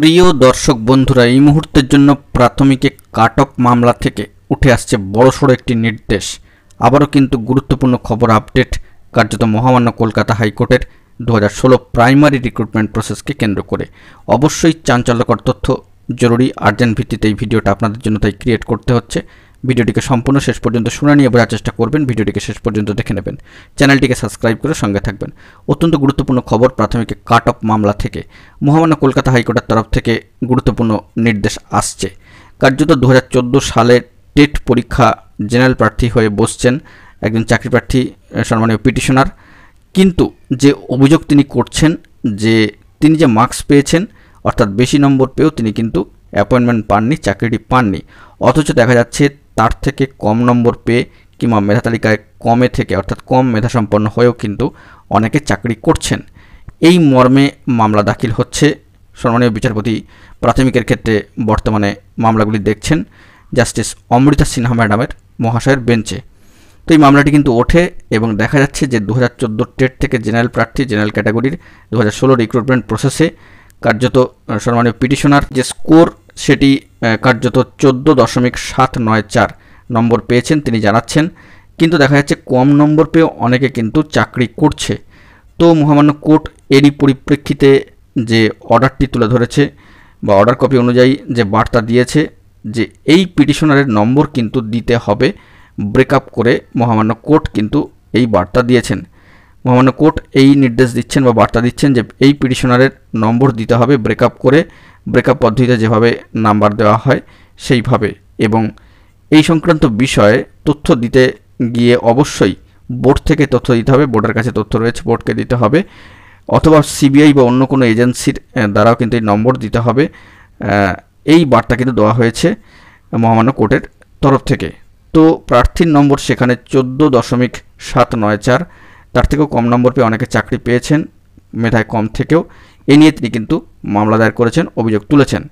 প্রিয় দর্শক বন্ধুরা এই মুহূর্তের জন্য প্রাথমিক কাটক মামলা থেকে উঠে আসছে বড়সড় একটি নির্দেশ আবারও কিন্তু গুরুত্বপূর্ণ খবর আপডেট কার্যত মহামান্য কলকাতা হাইকোর্টের দু প্রাইমারি রিক্রুটমেন্ট প্রসেসকে কেন্দ্র করে অবশ্যই চাঞ্চল্যকর তথ্য জরুরি আর্জেন্ট ভিত্তিতে এই ভিডিওটা আপনাদের জন্য তাই ক্রিয়েট করতে হচ্ছে ভিডিওটিকে সম্পূর্ণ শেষ পর্যন্ত শুনে নিয়ে বোঝার চেষ্টা করবেন ভিডিওটিকে শেষ পর্যন্ত দেখে নেবেন চ্যানেলটিকে সাবস্ক্রাইব করে সঙ্গে থাকবেন অত্যন্ত গুরুত্বপূর্ণ খবর প্রাথমিক কাট অফ মামলা থেকে মহামান্য কলকাতা হাইকোর্টের তরফ থেকে গুরুত্বপূর্ণ নির্দেশ আসছে কার্যত দু সালে টেট পরীক্ষা জেনারেল প্রার্থী হয়ে বসছেন একজন চাকরি প্রার্থী সম্মানীয় পিটিশনার কিন্তু যে অভিযোগ তিনি করছেন যে তিনি যে মার্কস পেয়েছেন অর্থাৎ বেশি নম্বর পেয়েও তিনি কিন্তু অ্যাপয়েন্টমেন্ট পাননি চাকরিটি পাননি অথচ দেখা যাচ্ছে তার থেকে কম নম্বর পেয়ে কিংবা মেধা তালিকায় কমে থেকে অর্থাৎ কম মেধা সম্পন্ন হয়েও কিন্তু অনেকে চাকরি করছেন এই মর্মে মামলা দাখিল হচ্ছে সম্মানীয় বিচারপতি প্রাথমিকের ক্ষেত্রে বর্তমানে মামলাগুলি দেখছেন জাস্টিস অমৃতা সিনহা ম্যাডামের মহাশয়ের বেঞ্চে তো এই মামলাটি কিন্তু ওঠে এবং দেখা যাচ্ছে যে দু হাজার টেট থেকে জেনারেল প্রার্থী জেনারেল ক্যাটাগরির দু হাজার ষোলো রিক্রুটমেন্ট প্রসেসে কার্যত সম্মানীয় পিটিশনার যে স্কোর সেটি কার্যত চোদ্দ দশমিক সাত নয় চার নম্বর পেয়েছেন তিনি জানাচ্ছেন কিন্তু দেখা যাচ্ছে কম নম্বর পেয়েও অনেকে কিন্তু চাকরি করছে তো মহামান্য কোর্ট এরই পরিপ্রেক্ষিতে যে অর্ডারটি তুলে ধরেছে বা অর্ডার কপি অনুযায়ী যে বার্তা দিয়েছে যে এই পিটিশনারের নম্বর কিন্তু দিতে হবে ব্রেকআপ করে মহামান্য কোর্ট কিন্তু এই বার্তা দিয়েছেন মহামান্য কোর্ট এই নির্দেশ দিচ্ছেন বা বার্তা দিচ্ছেন যে এই পিটিশনারের নম্বর দিতে হবে ব্রেকআপ করে ব্রেকআপ পদ্ধতিতে যেভাবে নাম্বার দেওয়া হয় সেইভাবে এবং এই সংক্রান্ত বিষয়ে তথ্য দিতে গিয়ে অবশ্যই বোর্ড থেকে তথ্য দিতে হবে বোর্ডের কাছে তথ্য রয়েছে বোর্ডকে দিতে হবে অথবা সিবিআই বা অন্য কোনো এজেন্সির দ্বারাও কিন্তু এই নম্বর দিতে হবে এই বার্তা কিন্তু দেওয়া হয়েছে মহামান্য কোর্টের তরফ থেকে তো প্রার্থীর নম্বর সেখানে চোদ্দো দশমিক সাত নয় চার তার থেকেও কম নম্বর পেয়ে অনেকে চাকরি পেয়েছেন মেধায় কম থেকেও এ নিয়ে তিনি কিন্তু মামলা দায়ের করেছেন অভিযোগ তুলেছেন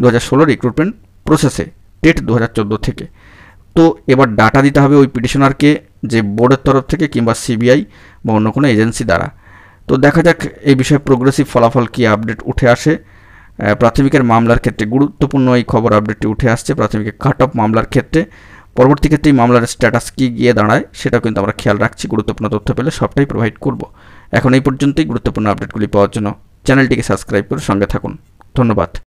দু হাজার ষোলোর রিক্রুটমেন্ট প্রসেসে টেট দু হাজার চোদ্দো থেকে তো এবার ডাটা দিতে হবে ওই পিটিশনারকে যে বোর্ডের তরফ থেকে কিংবা সিবিআই বা অন্য কোনো এজেন্সি দ্বারা তো দেখা যাক এই বিষয়ে প্রোগ্রেসিভ ফলাফল কী আপডেট উঠে আসে প্রাথমিকের মামলার ক্ষেত্রে গুরুত্বপূর্ণ এই খবর আপডেটটি উঠে আসছে প্রাথমিকের কাট অফ মামলার ক্ষেত্রে পরবর্তী ক্ষেত্রে এই মামলার স্ট্যাটাস কী গিয়ে দাঁড়ায় সেটা কিন্তু আমরা খেয়াল রাখছি গুরুত্বপূর্ণ তথ্য পেলে সবটাই প্রোভাইড করব এখন এই পর্যন্তই গুরুত্বপূর্ণ আপডেটগুলি পাওয়ার জন্য চ্যানেলটিকে সাবস্ক্রাইব করে সঙ্গে থাকুন ধন্যবাদ